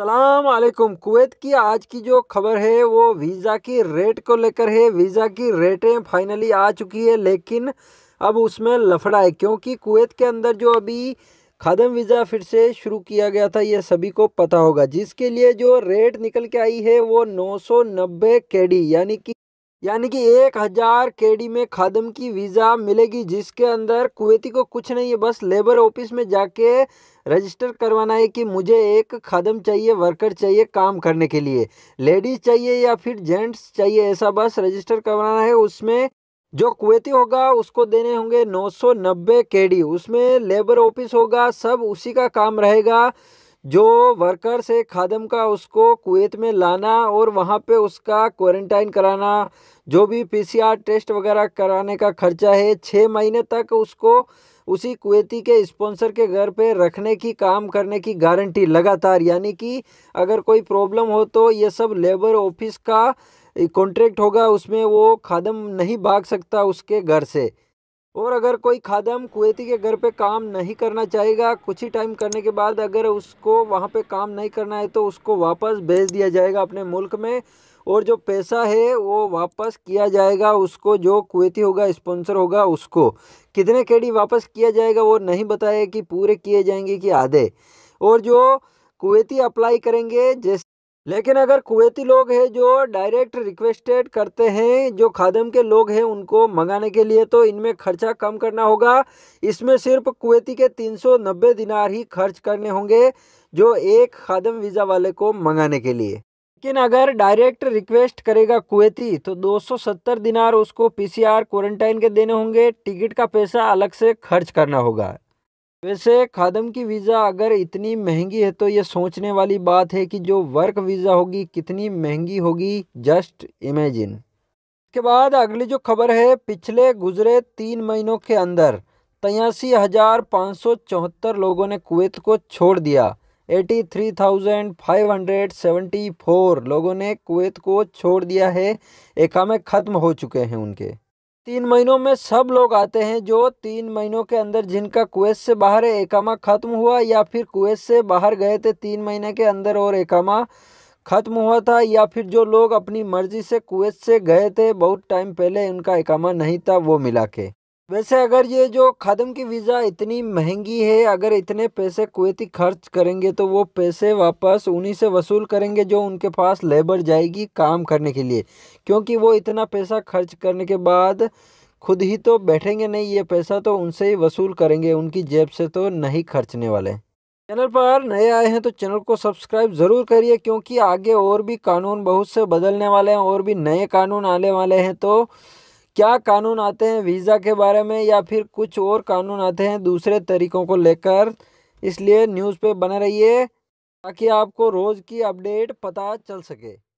अलैकुम कुवैत की आज की जो खबर है वो वीज़ा की रेट को लेकर है वीज़ा की रेटें फाइनली आ चुकी है लेकिन अब उसमें लफड़ा है क्योंकि कुवैत के अंदर जो अभी खादम वीज़ा फिर से शुरू किया गया था ये सभी को पता होगा जिसके लिए जो रेट निकल के आई है वो 990 केडी यानी कि यानी कि एक हज़ार केडी में खादम की वीज़ा मिलेगी जिसके अंदर कुवैती को कुछ नहीं है बस लेबर ऑफिस में जाके रजिस्टर करवाना है कि मुझे एक खादम चाहिए वर्कर चाहिए काम करने के लिए लेडीज़ चाहिए या फिर जेंट्स चाहिए ऐसा बस रजिस्टर करवाना है उसमें जो कुवैती होगा उसको देने होंगे के डी उसमें लेबर ऑफिस होगा सब उसी का काम रहेगा जो वर्कर्स है खादम का उसको कुवैत में लाना और वहाँ पे उसका क्वारंटाइन कराना जो भी पीसीआर टेस्ट वगैरह कराने का खर्चा है छः महीने तक उसको उसी कुवैती के स्पॉन्सर के घर पे रखने की काम करने की गारंटी लगातार यानी कि अगर कोई प्रॉब्लम हो तो ये सब लेबर ऑफिस का कॉन्ट्रैक्ट होगा उसमें वो खादम नहीं भाग सकता उसके घर से और अगर कोई खादम कुवैती के घर पे काम नहीं करना चाहेगा कुछ ही टाइम करने के बाद अगर उसको वहाँ पे काम नहीं करना है तो उसको वापस भेज दिया जाएगा अपने मुल्क में और जो पैसा है वो वापस किया जाएगा उसको जो कुवैती होगा स्पॉन्सर होगा उसको कितने केडी वापस किया जाएगा वो नहीं बताया कि पूरे किए जाएंगे कि आधे और जो कुवैती अप्लाई करेंगे जैसे लेकिन अगर कुवैती लोग हैं जो डायरेक्ट रिक्वेस्टेड करते हैं जो खादम के लोग हैं उनको मंगाने के लिए तो इनमें खर्चा कम करना होगा इसमें सिर्फ कुवैती के 390 दिनार ही खर्च करने होंगे जो एक खादम वीज़ा वाले को मंगाने के लिए लेकिन अगर डायरेक्ट रिक्वेस्ट करेगा कुवैती तो 270 दिनार उसको पीसीआर क्वारंटाइन के देने होंगे टिकट का पैसा अलग से खर्च करना होगा वैसे खादम की वीज़ा अगर इतनी महंगी है तो ये सोचने वाली बात है कि जो वर्क वीज़ा होगी कितनी महंगी होगी जस्ट इमेजिन इसके बाद अगली जो खबर है पिछले गुजरे तीन महीनों के अंदर तयासी हज़ार पाँच सौ चौहत्तर लोगों ने कुवैत को छोड़ दिया eighty three thousand five hundred seventy four लोगों ने कुवैत को छोड़ दिया है एकामे ख़त्म हो चुके हैं उनके तीन महीनों में सब लोग आते हैं जो तीन महीनों के अंदर जिनका कुवैत से बाहर एकामा ख़त्म हुआ या फिर कुवैत से बाहर गए थे तीन महीने के अंदर और एकामा ख़त्म हुआ था या फिर जो लोग अपनी मर्ज़ी से कुएस से गए थे बहुत टाइम पहले उनका एकामा नहीं था वो मिला के वैसे अगर ये जो खादम की वीज़ा इतनी महंगी है अगर इतने पैसे कुवैती खर्च करेंगे तो वो पैसे वापस उन्हीं से वसूल करेंगे जो उनके पास लेबर जाएगी काम करने के लिए क्योंकि वो इतना पैसा खर्च करने के बाद खुद ही तो बैठेंगे नहीं ये पैसा तो उनसे ही वसूल करेंगे उनकी जेब से तो नहीं खर्चने वाले चैनल पर नए आए हैं तो चैनल को सब्सक्राइब ज़रूर करिए क्योंकि आगे और भी कानून बहुत से बदलने वाले हैं और भी नए कानून आने वाले हैं तो क्या कानून आते हैं वीज़ा के बारे में या फिर कुछ और कानून आते हैं दूसरे तरीक़ों को लेकर इसलिए न्यूज़ पे बने रहिए ताकि आपको रोज़ की अपडेट पता चल सके